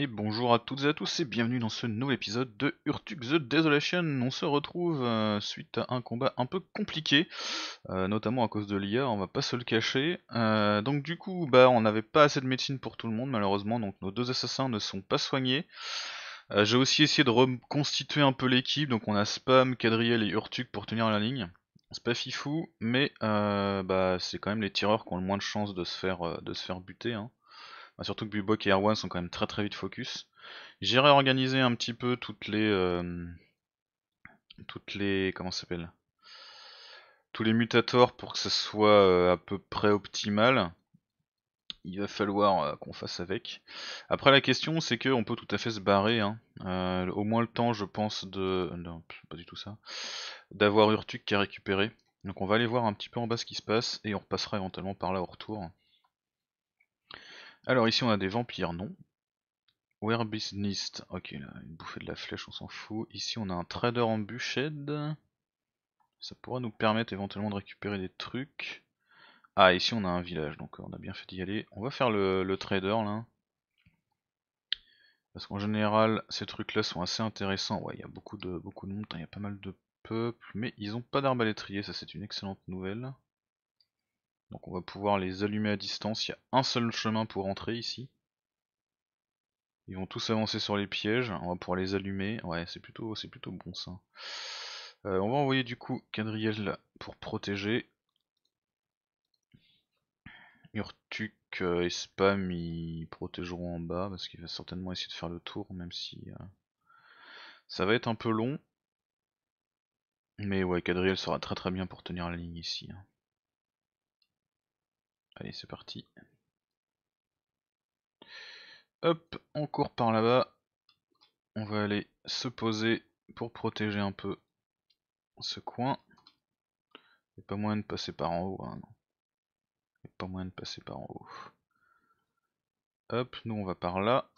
Et bonjour à toutes et à tous et bienvenue dans ce nouvel épisode de Urtuk The Desolation. On se retrouve euh, suite à un combat un peu compliqué, euh, notamment à cause de l'IA, on va pas se le cacher. Euh, donc du coup, bah on n'avait pas assez de médecine pour tout le monde malheureusement, donc nos deux assassins ne sont pas soignés. J'ai aussi essayé de reconstituer un peu l'équipe, donc on a Spam, Cadriel et Urtuk pour tenir la ligne. C'est pas fifou, mais bah, c'est quand même les tireurs qui ont le moins de chances de se faire, de se faire buter. Hein. Bah, surtout que Bubok et Erwan sont quand même très très vite focus. J'ai réorganisé un petit peu toutes les. Euh, toutes les. Comment s'appelle Tous les mutators pour que ce soit euh, à peu près optimal. Il va falloir euh, qu'on fasse avec. Après, la question c'est qu'on peut tout à fait se barrer. Hein. au moins le temps, je pense, de. Non, pas du tout ça. D'avoir Urtuk qui a récupéré. Donc on va aller voir un petit peu en bas ce qui se passe et on repassera éventuellement par là au retour. Alors ici on a des vampires, non. Werbistnist. ok, là, une bouffée de la flèche, on s'en fout. Ici on a un trader en bûchette Ça pourra nous permettre éventuellement de récupérer des trucs. Ah, ici on a un village, donc on a bien fait d'y aller. On va faire le, trader là. Parce qu'en général, ces trucs-là sont assez intéressants. Ouais, il y a beaucoup de, beaucoup de monde, hein, il y a pas mal de peuples, mais ils ont pas d'arbalétrier, ça c'est une excellente nouvelle. Donc on va pouvoir les allumer à distance. Il y a un seul chemin pour entrer ici. Ils vont tous avancer sur les pièges. On va pouvoir les allumer. Ouais, c'est plutôt, plutôt bon ça. Euh, on va envoyer du coup Cadriel pour protéger. Urtuk euh, et Spam ils protégeront en bas parce qu'il va certainement essayer de faire le tour même si euh, ça va être un peu long. Mais ouais, Cadriel sera très très bien pour tenir la ligne ici. Hein. Allez, c'est parti. Hop, on court par là-bas. On va aller se poser pour protéger un peu ce coin. Il n'y a pas moyen de passer par en haut. Hein, Il n'y a pas moyen de passer par en haut. Hop, nous on va par là.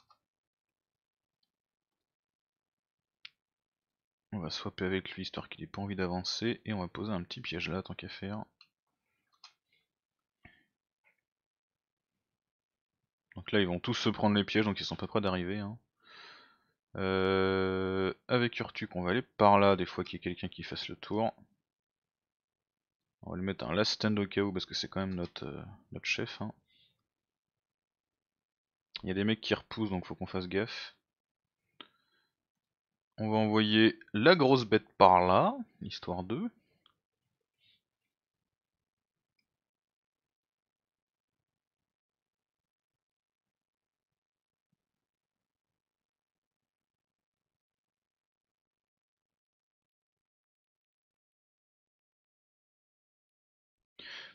On va swapper avec lui histoire qu'il n'ait pas envie d'avancer. Et on va poser un petit piège là tant qu'à faire. Donc là ils vont tous se prendre les pièges, donc ils sont pas près d'arriver. Hein. Euh, avec Urtuk on va aller par là, des fois qu'il y a quelqu'un qui fasse le tour. On va lui mettre un last stand au cas où parce que c'est quand même notre, euh, notre chef. Hein. Il y a des mecs qui repoussent donc faut qu'on fasse gaffe. On va envoyer la grosse bête par là, histoire 2.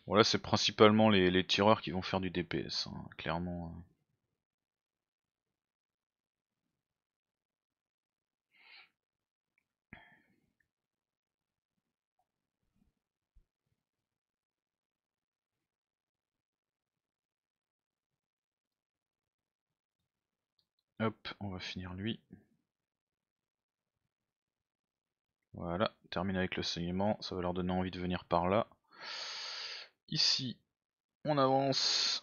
Voilà, c'est principalement les, tireurs qui vont faire du DPS, hein, clairement. Hein. Hop, on va finir lui. Voilà, termine avec le saignement, ça va leur donner envie de venir par là. Ici, on avance.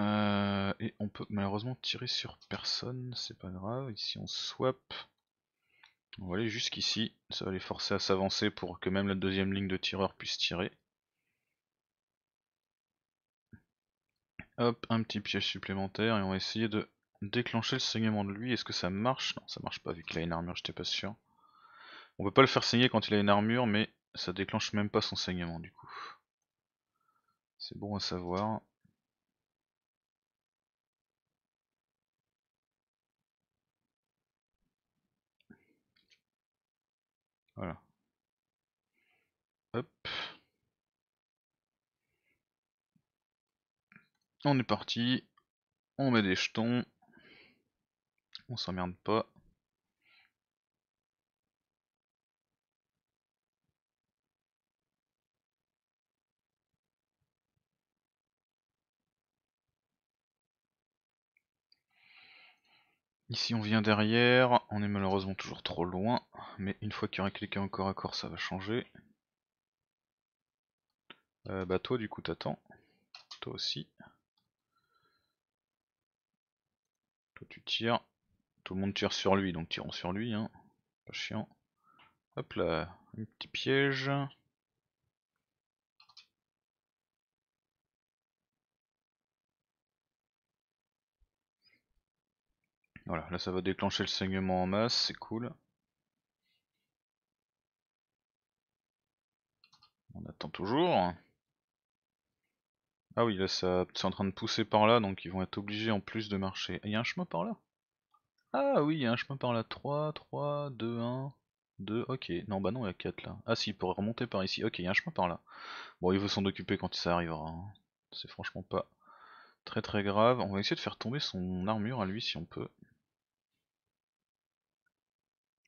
Euh, et on peut malheureusement tirer sur personne, c'est pas grave. Ici, on swap. On va aller jusqu'ici. Ça va les forcer à s'avancer pour que même la deuxième ligne de tireur puisse tirer. Hop, un petit piège supplémentaire et on va essayer de déclencher le saignement de lui. Est-ce que ça marche Non, ça marche pas vu qu'il a une armure, j'étais pas sûr. On peut pas le faire saigner quand il a une armure, mais ça déclenche même pas son saignement du coup. C'est bon à savoir. Voilà. Hop. On est parti. On met des jetons. On s'emmerde pas. Ici on vient derrière, on est malheureusement toujours trop loin, mais une fois qu'il y aura cliqué encore à corps ça va changer. Euh, bah toi du coup t'attends, toi aussi. Toi tu tires, tout le monde tire sur lui, donc tirons sur lui, hein. pas chiant. Hop là, un petit piège. Voilà, là ça va déclencher le saignement en masse, c'est cool. On attend toujours. Ah oui, là ça c'est en train de pousser par là, donc ils vont être obligés en plus de marcher. Il y a un chemin par là Ah oui, il y a un chemin par là. 3, 3, 2, 1, 2, ok. Non, bah non, il y a 4 là. Ah si, il pourrait remonter par ici. Ok, il y a un chemin par là. Bon, il veut s'en occuper quand ça arrivera. Hein. C'est franchement pas très très grave. On va essayer de faire tomber son armure à lui si on peut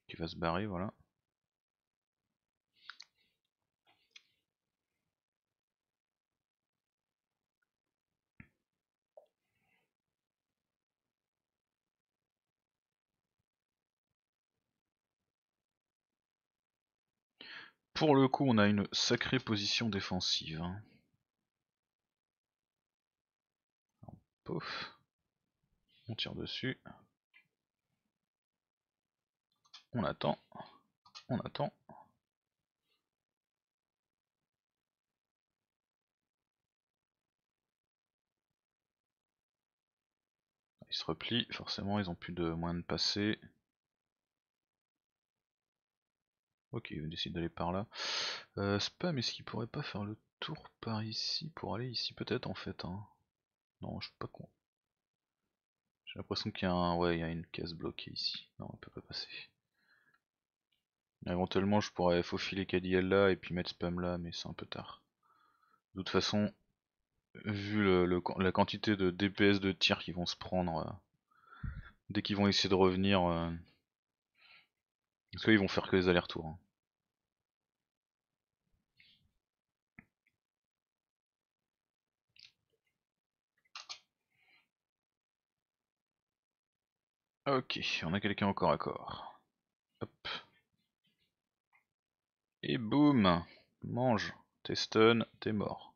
qui va se barrer, voilà. Pour le coup, on a une sacrée position défensive. Hein. Pouf. On tire dessus on attend, on attend. Ils se replient, forcément ils ont plus de moyens de passer. Ok, ils décident d'aller par là. Euh, spam, est-ce qu'ils pourraient pas faire le tour par ici pour aller ici peut-être en fait hein. Non, je suis pas con. J'ai l'impression qu'il y a ouais, une caisse bloquée ici. Non, on peut pas passer. Éventuellement, je pourrais faufiler KDL là et puis mettre spam là, mais c'est un peu tard. De toute façon, vu la quantité de DPS de tir qu'ils vont se prendre euh, dès qu'ils vont essayer de revenir, parce euh, qu'ils vont faire que les allers-retours. Hein. Ok, on a quelqu'un encore à corps. Hop. Et boum Mange T'es stun, t'es mort.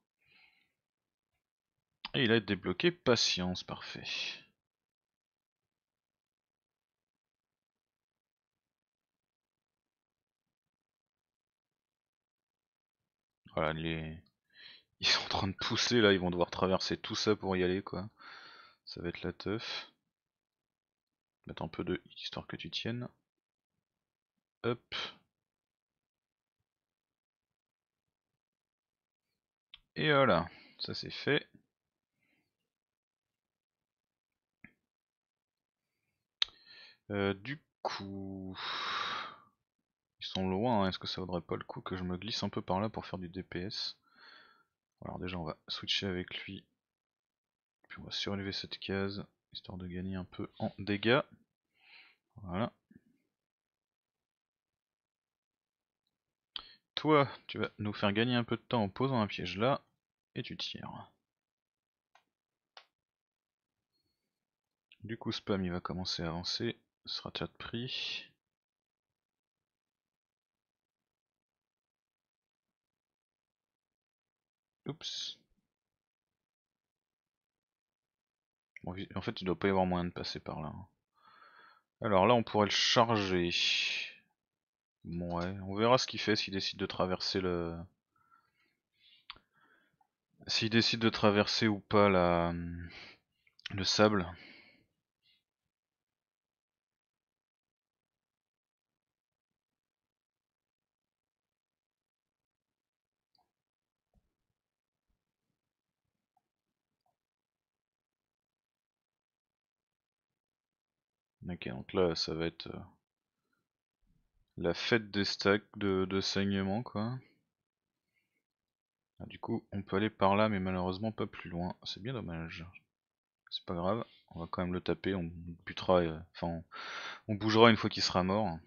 Et il a débloqué patience, parfait. Voilà, les... ils sont en train de pousser là, ils vont devoir traverser tout ça pour y aller quoi. Ça va être la teuf. Mettre un peu de histoire que tu tiennes. Hop, Et voilà, ça c'est fait. Euh, du coup... Ils sont loin, hein. est-ce que ça vaudrait pas le coup que je me glisse un peu par là pour faire du DPS Alors déjà on va switcher avec lui. Puis on va surélever cette case, histoire de gagner un peu en dégâts. Voilà. Toi, tu vas nous faire gagner un peu de temps en posant un piège là tu tires. Du coup, Spam, il va commencer à avancer. sera de prix. Oups. en fait, il doit pas y avoir moyen de passer par là. Hein. Alors là, on pourrait le charger. Bon, on verra ce qu'il fait s'il décide de traverser le, s'il décide de traverser ou pas la... Hum, le sable. Ok, donc là, ça va être euh, la fête des stacks de, de saignement, quoi. Ah, du coup, on peut aller par là, mais malheureusement pas plus loin. C'est bien dommage. C'est pas grave, on va quand même le taper, on butera, euh, enfin, on, on bougera une fois qu'il sera mort.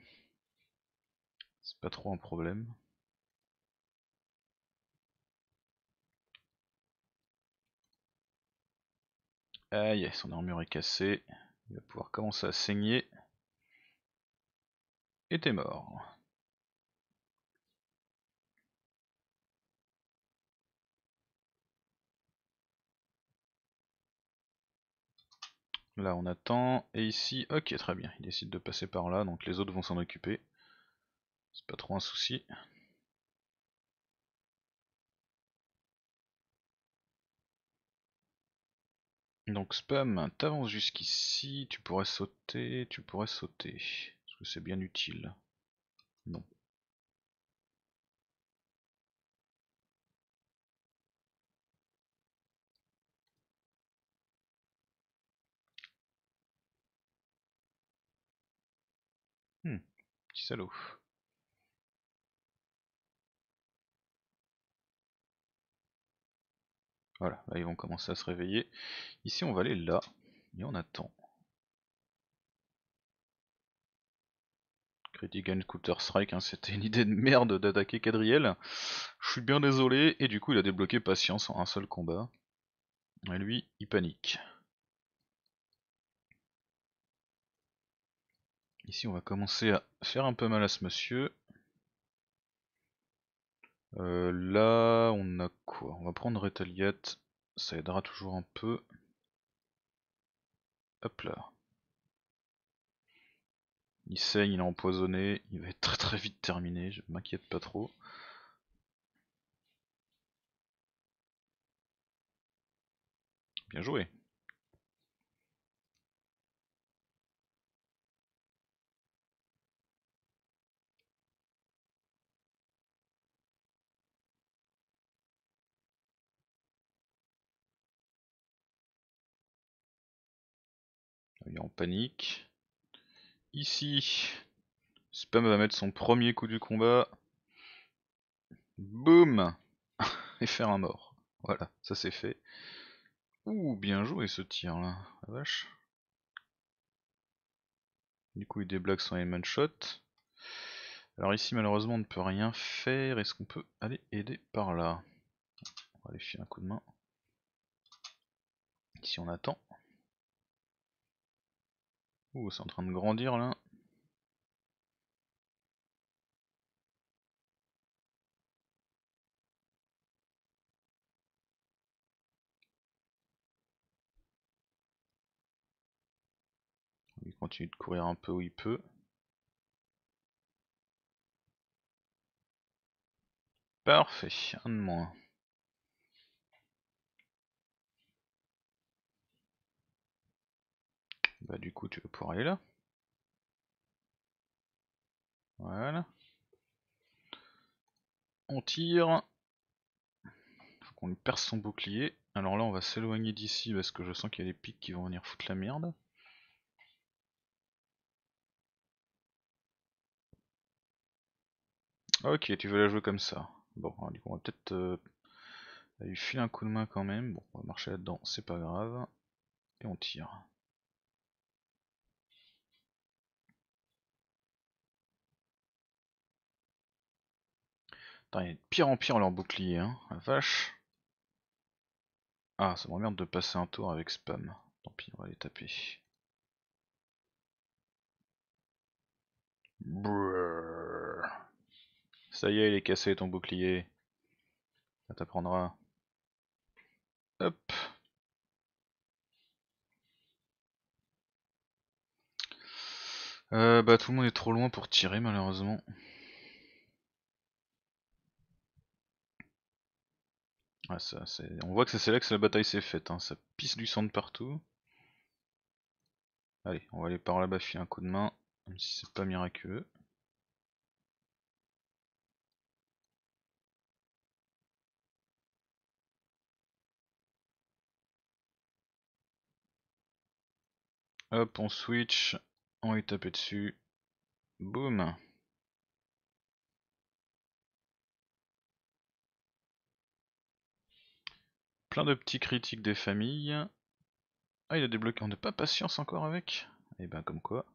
C'est pas trop un problème. Aïe, son armure est cassée. Il va pouvoir commencer à saigner. Et t'es mort. Là on attend, et ici, ok très bien, il décide de passer par là, donc les autres vont s'en occuper. C'est pas trop un souci. Donc spam, t'avances jusqu'ici, tu pourrais sauter, tu pourrais sauter. est que c'est bien utile Non. Voilà, là ils vont commencer à se réveiller. Ici on va aller là, et on attend. Critigan Counter Strike, hein, c'était une idée de merde d'attaquer Cadriel. Je suis bien désolé, et du coup il a débloqué patience en un seul combat. Et lui, il panique. Ici, on va commencer à faire un peu mal à ce monsieur. Euh, là, on a quoi On va prendre Retaliate, ça aidera toujours un peu. Hop là. Il saigne, il est empoisonné, il va être très très vite terminé, je m'inquiète pas trop. Bien joué. est en panique. Ici, Spam va mettre son premier coup du combat. Boum Et faire un mort. Voilà, ça c'est fait. Ouh, bien joué ce tir là, la vache. Du coup, il débloque son Element Shot. Alors ici, malheureusement, on ne peut rien faire. Est-ce qu'on peut aller aider par là On va aller filer un coup de main. Ici, on attend. Ouh, c'est en train de grandir là. Il continue de courir un peu où il peut. Parfait, un de moins. Bah du coup tu vas pouvoir aller là. Voilà. On tire. Faut qu'on lui perce son bouclier. Alors là on va s'éloigner d'ici parce que je sens qu'il y a des pics qui vont venir foutre la merde. Ok, tu veux la jouer comme ça. Bon, du coup on va peut-être euh, lui filer un coup de main quand même. Bon, on va marcher là-dedans, c'est pas grave. Et on tire. il est de pire en pire leur bouclier, hein. La vache. Ah, ça m'emmerde de passer un tour avec spam. Tant pis, on va les taper. Ça y est, il est cassé ton bouclier. Ça t'apprendra. Hop. Euh, bah tout le monde est trop loin pour tirer malheureusement. on voit que c'est là que la bataille s'est faite, hein. ça pisse du sang de partout. Allez, on va aller par là-bas filer un coup de main, même si c'est pas miraculeux. Hop, on switch, on est tapé dessus. Boum Plein de petits critiques des familles. Ah, il a débloqué. On n'a pas patience encore avec Et eh ben, comme quoi.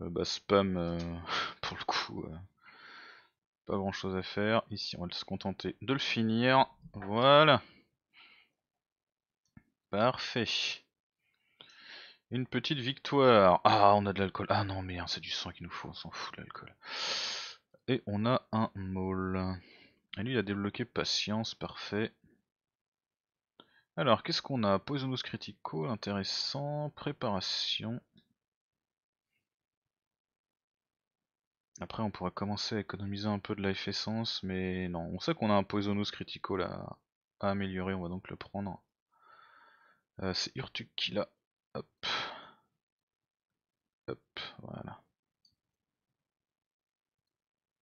Euh, bah, spam euh, pour le coup. Euh. Pas grand chose à faire. Ici, on va se contenter de le finir. Voilà. Parfait. Une petite victoire. Ah, on a de l'alcool. Ah non, mais c'est du sang qu'il nous faut. On s'en fout de l'alcool. Et on a un mole. Et lui, il a débloqué patience. Parfait. Alors, qu'est-ce qu'on a Poisonous critical, intéressant. Préparation. Après, on pourrait commencer à économiser un peu de life essence, mais non. On sait qu'on a un Poisonous Critico à améliorer, on va donc le prendre. Euh, c'est Urtuk qui l'a. Hop. Hop, voilà.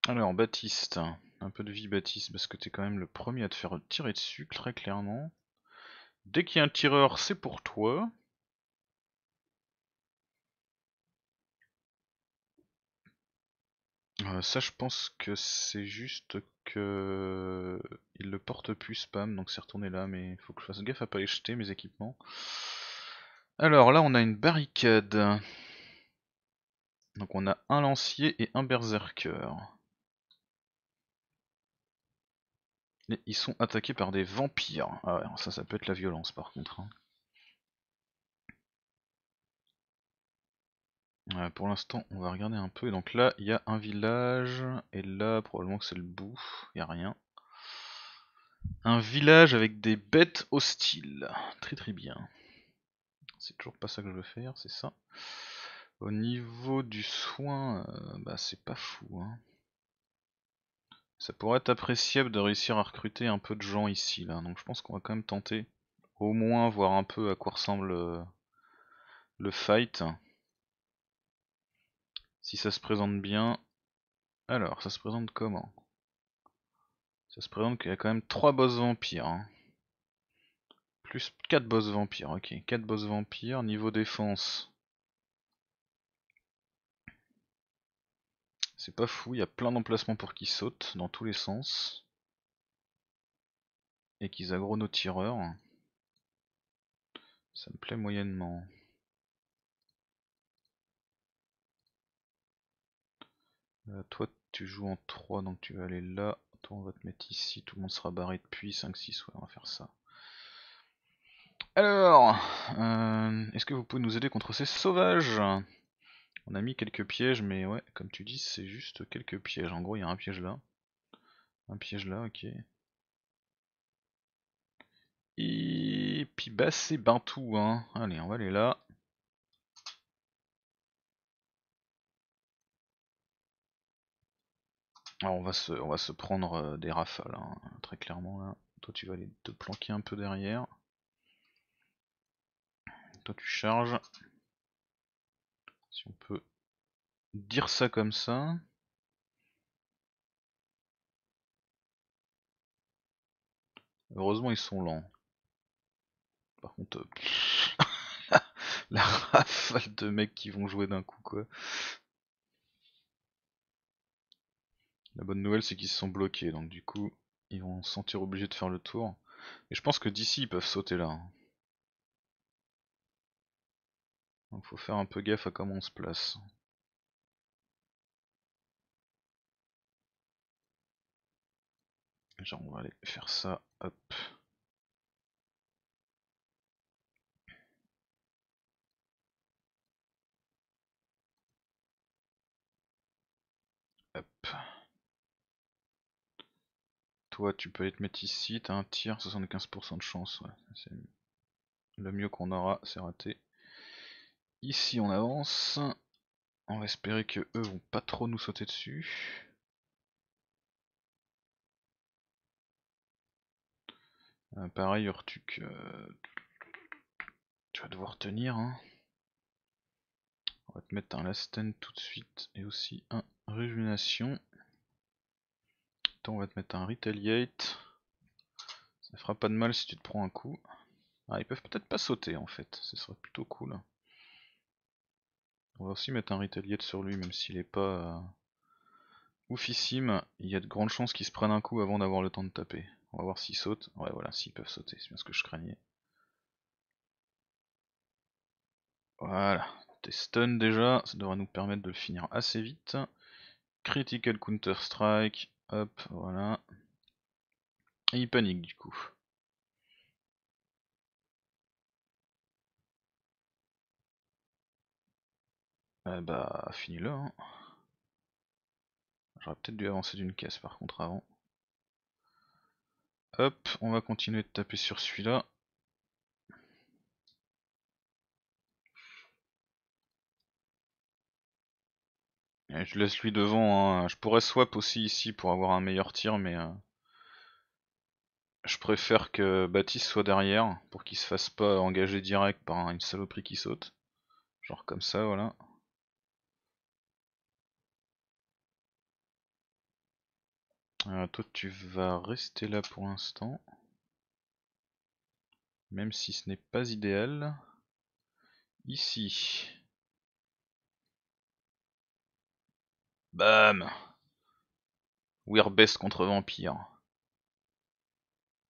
Alors, Baptiste. Un peu de vie, Baptiste, parce que t'es quand même le premier à te faire tirer dessus, très clairement. Dès qu'il y a un tireur, c'est pour toi. Euh, ça, je pense que c'est juste que il le porte plus spam, donc c'est retourné là, mais il faut que je fasse gaffe à pas les jeter mes équipements. Alors là, on a une barricade. Donc on a un lancier et un berserker. Et ils sont attaqués par des vampires. Ah ça, ça peut être la violence par contre. Hein. Euh, pour l'instant, on va regarder un peu. et Donc là, il y a un village. Et là, probablement que c'est le bout. Il n'y a rien. Un village avec des bêtes hostiles. Très très bien. C'est toujours pas ça que je veux faire, c'est ça. Au niveau du soin, euh, bah c'est pas fou. Hein. Ça pourrait être appréciable de réussir à recruter un peu de gens ici, là. Donc je pense qu'on va quand même tenter au moins voir un peu à quoi ressemble euh, le fight. Si ça se présente bien. Alors, ça se présente comment Ça se présente qu'il y a quand même 3 boss vampires. Hein. Plus 4 boss vampires, ok. 4 boss vampires, niveau défense. C'est pas fou, il y a plein d'emplacements pour qu'ils sautent dans tous les sens. Et qu'ils aggro nos tireurs. Ça me plaît moyennement. Euh, toi tu joues en 3 donc tu vas aller là. Toi on va te mettre ici, tout le monde sera barré depuis 5-6, ouais on va faire ça. Alors, euh, est-ce que vous pouvez nous aider contre ces sauvages On a mis quelques pièges, mais ouais, comme tu dis, c'est juste quelques pièges. En gros, il y a un piège là. Un piège là, ok. Et puis bah c'est ben tout, hein. Allez, on va aller là. Alors ah, on va se, on va se prendre euh, des rafales, hein, très clairement Toi tu vas aller te planquer un peu derrière. Toi tu charges. Si on peut dire ça comme ça. Heureusement ils sont lents. Par contre, euh, la rafale de mecs qui vont jouer d'un coup quoi. La bonne nouvelle, c'est qu'ils se sont bloqués, donc du coup, ils vont se sentir obligés de faire le tour. Et je pense que d'ici, ils peuvent sauter là. Hein. Donc faut faire un peu gaffe à comment on se place. Genre on va aller faire ça, hop. Toi, tu peux aller te mettre ici, t'as un tir, 75% de chance. le mieux qu'on aura, c'est raté. Ici, on avance. On va espérer que eux vont pas trop nous sauter dessus. Euh, pareil, Urtuk, euh, tu vas devoir tenir. Hein. On va te mettre un Lasten tout de suite et aussi un Régulation on va te mettre un retaliate. Ça fera pas de mal si tu te prends un coup. Ah ils peuvent peut-être pas sauter en fait, ce serait plutôt cool. On va aussi mettre un retaliate sur lui même s'il est pas euh, oufissime. Il y a de grandes chances qu'il se prenne un coup avant d'avoir le temps de taper. On va voir s'il saute. Ouais voilà, s'ils peuvent sauter, c'est bien ce que je craignais. Voilà, t'es stun déjà, ça devrait nous permettre de le finir assez vite. Critical Counter Strike, Hop, voilà. Et il panique du coup. Euh bah, fini le hein. J'aurais peut-être dû avancer d'une caisse par contre avant. Hop, on va continuer de taper sur celui-là. je laisse lui devant, hein. je pourrais swap aussi ici pour avoir un meilleur tir, mais euh, je préfère que Baptiste soit derrière pour qu'il se fasse pas engager direct par une saloperie qui saute. Genre comme ça, voilà. Euh, toi tu vas rester là pour l'instant. Même si ce n'est pas idéal. Ici. Bam best contre Vampire.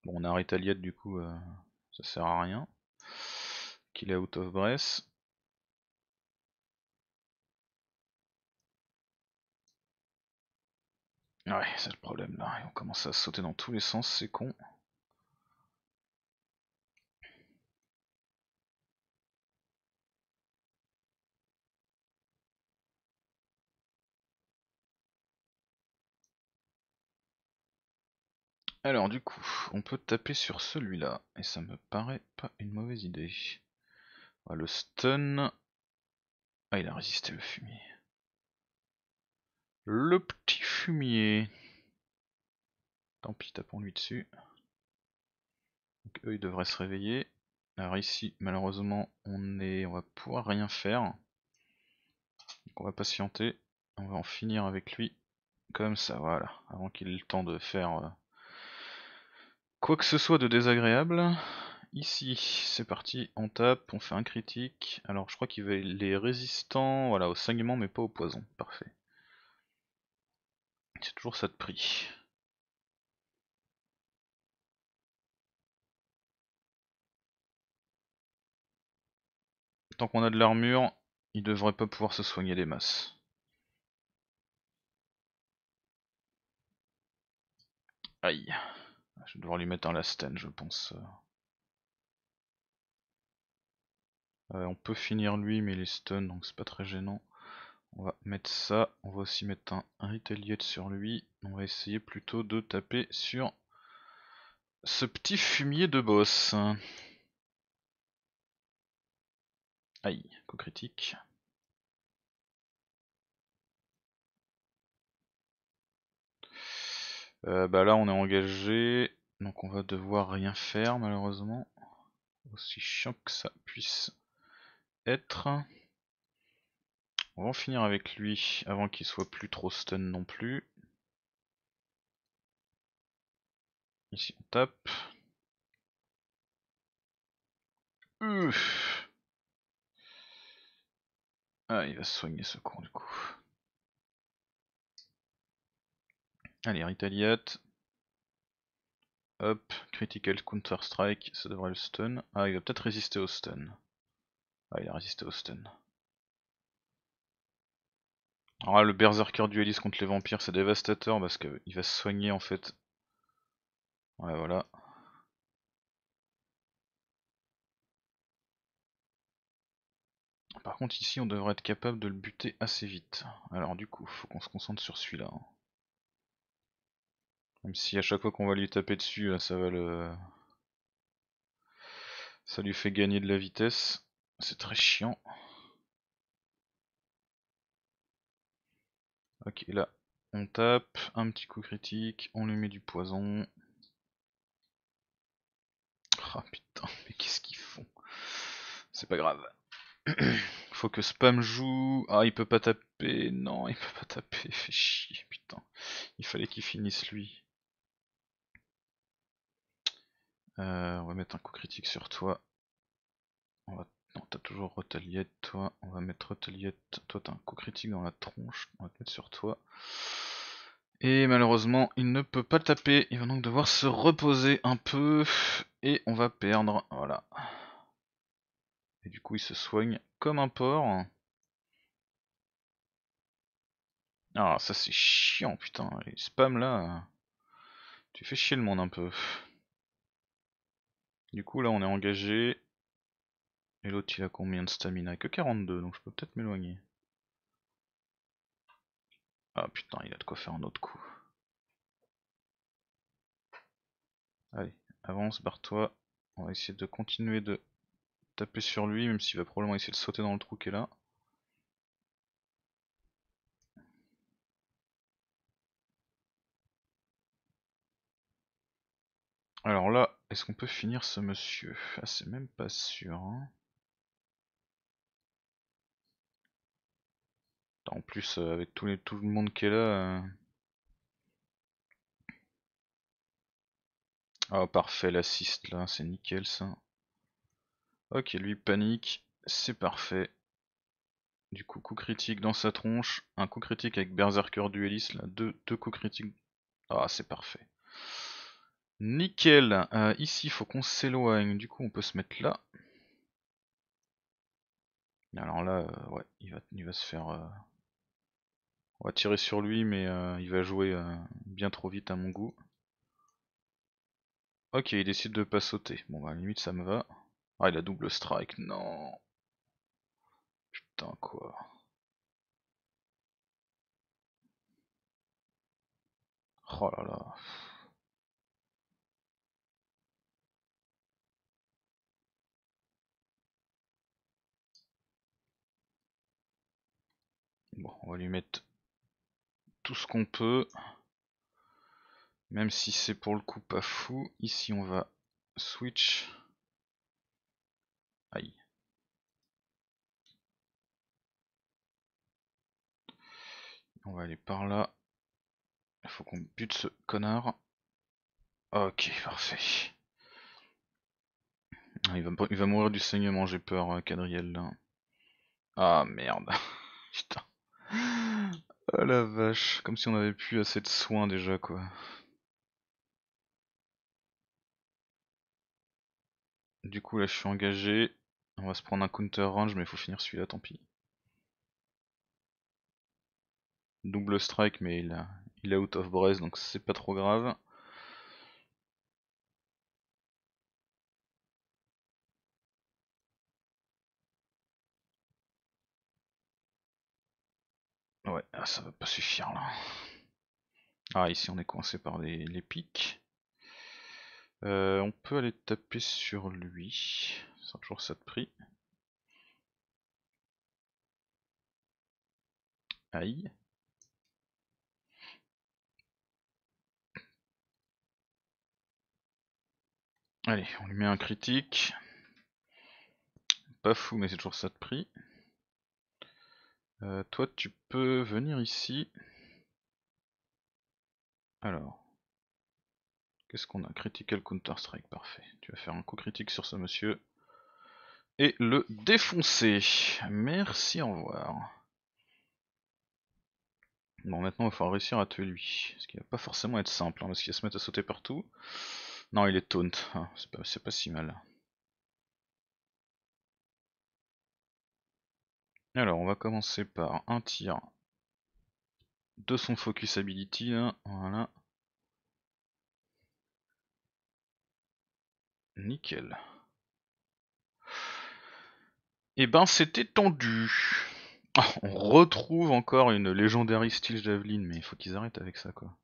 Bon, on a Ritaliette du coup, euh, ça sert à rien. Kill est out of breath. Ouais, c'est le problème là, on commence à sauter dans tous les sens, c'est con. Alors du coup, on peut taper sur celui-là, et ça me paraît pas une mauvaise idée. Ah, le stun... Ah, il a résisté le fumier. Le petit fumier. Tant pis, tapons-lui dessus. Donc eux, ils devraient se réveiller. Alors ici, malheureusement, on est, on va pouvoir rien faire. Donc on va patienter. On va en finir avec lui. Comme ça, voilà. Avant qu'il ait le temps de faire... Euh, quoi que ce soit de désagréable. Ici, c'est parti, on tape, on fait un critique. Alors je crois qu'il va les résistants voilà, au saignement mais pas au poison. Parfait. C'est toujours ça de prix. Tant qu'on a de l'armure, il devrait pas pouvoir se soigner des masses. Aïe. Je vais devoir lui mettre un last je pense. Euh. Euh, on peut finir lui, mais il est stun, donc c'est pas très gênant. On va mettre ça, on va aussi mettre un, un retaliate sur lui. On va essayer plutôt de taper sur ce petit fumier de boss. Aïe, co-critique. Euh, bah là on est engagé, donc on va devoir rien faire malheureusement. Aussi chiant que ça puisse être. On va en finir avec lui avant qu'il soit plus trop stun non plus. Ici on tape. Ah il va soigner ce con du coup. Allez, Ritaliate. Hop, critical counter strike, ça devrait le stun. Ah, il va peut-être résister au stun. Ah, il a résisté au stun. Alors ah, le berserker dualiste contre les vampires, c'est dévastateur parce qu'il va se soigner en fait. Ouais, voilà. Par contre, ici, on devrait être capable de le buter assez vite. Alors, du coup, faut qu'on se concentre sur celui-là. Hein. Même si à chaque fois qu'on va lui taper dessus, ça va le... Ça lui fait gagner de la vitesse. C'est très chiant. Ok, là, on tape, un petit coup critique, on lui met du poison. Ah putain, mais qu'est-ce qu'ils font C'est pas grave. Faut que spam joue. Ah, il peut pas taper. Non, il peut pas taper. Fait chier, putain. Il fallait qu'il finisse lui. Euh, on va mettre un coup critique sur toi. On va... Non, t'as toujours Rotaliette, toi. On va mettre Rotaliette. Toi, t'as un coup critique dans la tronche. On va te mettre sur toi. Et malheureusement, il ne peut pas taper. Il va donc devoir se reposer un peu. Et on va perdre. Voilà. Et du coup, il se soigne comme un porc. Ah, ça c'est chiant, putain. Il spams là. Tu fais chier le monde un peu. Du coup, là, on est engagé. Et l'autre, il a combien de stamina Que 42, donc je peux peut-être m'éloigner. Ah putain, il a de quoi faire un autre coup. Allez, avance, barre-toi. On va essayer de continuer de taper sur lui, même s'il va probablement essayer de sauter dans le trou qui est là. Alors là, est-ce qu'on peut finir ce monsieur Ah, c'est même pas sûr. Hein. Bah, en plus, euh, avec tout, le monde qui est là... Euh. Ah, parfait, l'assist là, c'est nickel ça. Ok, lui panique, c'est parfait. Du coup, coup critique dans sa tronche, un coup critique avec Berserker Duelist, là, deux, deux coups critiques. Ah, c'est parfait. Nickel. Euh, ici, faut qu'on s'éloigne. Du coup, on peut se mettre là. Alors là, euh, ouais, il va, il va se faire... Euh, on va tirer sur lui, mais il va jouer bien trop vite à mon goût. Ok, il décide de pas sauter. Bon, bah, à la limite, ça me va. Ah, il a double strike. Non. Putain, quoi. Oh là là. Bon, on va lui mettre tout ce qu'on peut. Même si c'est pour le coup pas fou. Ici, on va switch. Aïe. On va aller par là. Il faut qu'on bute ce connard. Ok, parfait. Il va, il va mourir du saignement, j'ai peur, euh, Cadriel. Ah merde. Putain. Oh la vache, comme si on avait plus assez de soins déjà quoi. Du coup là je suis engagé, on va se prendre un counter range mais il faut finir celui-là tant pis. Double strike mais il est out of breath donc c'est pas trop grave. ouais, ah, ça va pas suffire là. Ah, ici on est coincé par les, piques pics. Euh, on peut aller taper sur lui. Ça toujours ça de prix. Aïe. Allez, on lui met un critique. Pas fou, mais c'est toujours ça de prix. Euh, toi, tu peux venir ici. Alors. Qu'est-ce qu'on a Critical Counter-Strike, parfait. Tu vas faire un coup critique sur ce monsieur. Et le défoncer. Merci, au revoir. Bon, maintenant, il va falloir réussir à tuer lui. Ce qui va pas forcément être simple, hein, parce qu'il va se mettre à sauter partout. Non, il est taunt. Ah, c'est pas si mal. Alors on va commencer par un tir de son focus ability hein, voilà. Nickel. Et eh ben c'était tendu. Ah, on retrouve encore une légendaire style javelin, mais il faut qu'ils arrêtent avec ça quoi.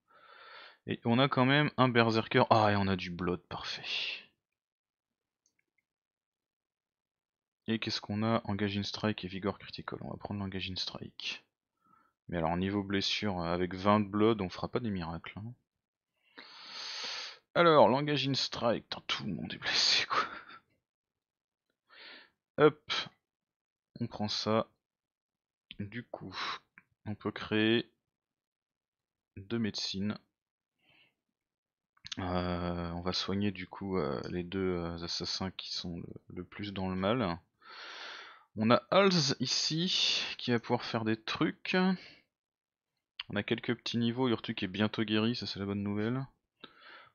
Et on a quand même un berserker. Ah et on a du blood, parfait. qu'est-ce qu'on a in Strike et Vigor Critical. On va prendre in Strike. Mais alors niveau blessure, euh, avec 20 de blood, on fera pas des miracles. Hein. alors Alors, in strike, Tant, tout le monde est blessé quoi. Hop, on prend ça. Du coup, on peut créer deux médecines. Euh, on va soigner du coup euh, les deux assassins qui sont le plus dans le mal. On a Hals ici qui va pouvoir faire des trucs. On a quelques petits niveaux, qui est bientôt guéri, ça c'est la bonne nouvelle.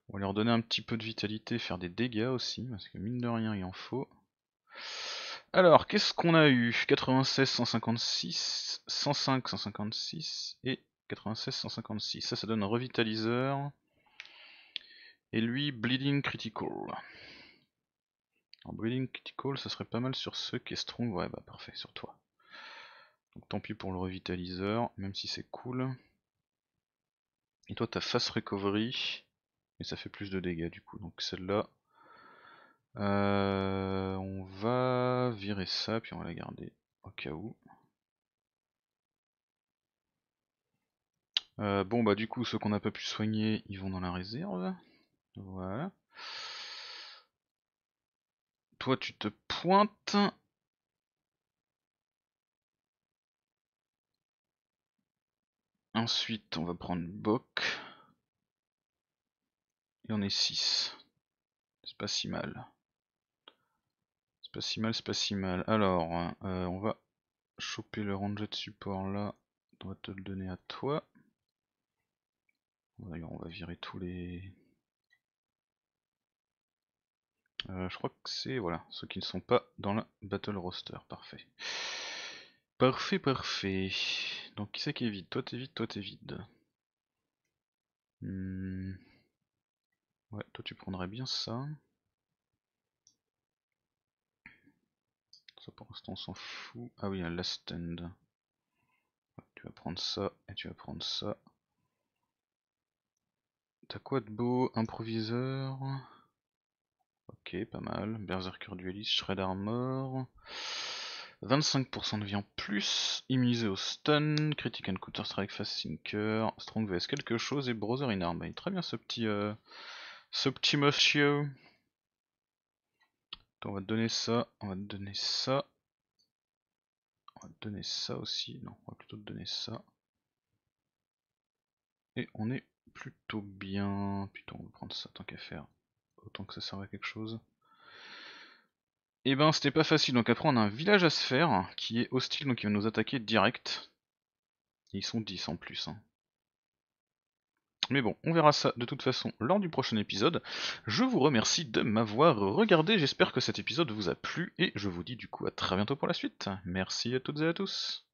On va leur donner un petit peu de vitalité, faire des dégâts aussi, parce que mine de rien il en faut. Alors, qu'est-ce qu'on a eu 96, 156, 105, 156 et 96, 156. Ça, ça donne un revitaliseur. Et lui, Bleeding Critical. Breeding Critical, ça serait pas mal sur ceux qui est strong. Ouais, bah parfait, sur toi. Donc tant pis pour le revitaliseur, même si c'est cool. Et toi, t'as face Recovery, et ça fait plus de dégâts du coup. Donc celle-là, euh, on va virer ça, puis on va la garder au cas où. Euh, bon bah du coup ceux qu'on n'a pas pu soigner ils vont dans la réserve. Voilà toi tu te pointes. Ensuite, on va prendre Bok. Et on est 6. C'est pas si mal. C'est pas si mal, c'est pas si mal. Alors, euh, on va choper le ranger de support là. On va te le donner à toi. on va virer tous les euh, je crois que c'est voilà, ceux qui ne sont pas dans la battle roster, parfait. Parfait, parfait. Donc qui c'est qui est vide Toi t'es vide, toi t'es vide. Hmm. Ouais, toi tu prendrais bien ça. Ça pour l'instant on s'en fout. Ah oui, un last stand. tu vas prendre ça et tu vas prendre ça. T'as quoi de beau Improviseur Ok, pas mal. Berserker dueliste, Shred Armor. 25% de vie en plus, immunisé au stun, critique and counter strike fast sinker, strong vs quelque chose et brother in arm. Très bien ce petit, euh, ce petit monsieur. on va te donner ça, on va te donner ça. On va te donner ça aussi, non, on va plutôt te donner ça. Et on est plutôt bien. Putain, on va prendre ça tant qu'à faire autant que ça servait à quelque chose. Et eh ben c'était pas facile, donc après on a un village à se faire qui est hostile, donc il va nous attaquer direct. ils sont 10 en plus. Hein. Mais bon, on verra ça de toute façon lors du prochain épisode. Je vous remercie de m'avoir regardé, j'espère que cet épisode vous a plu, et je vous dis du coup à très bientôt pour la suite. Merci à toutes et à tous.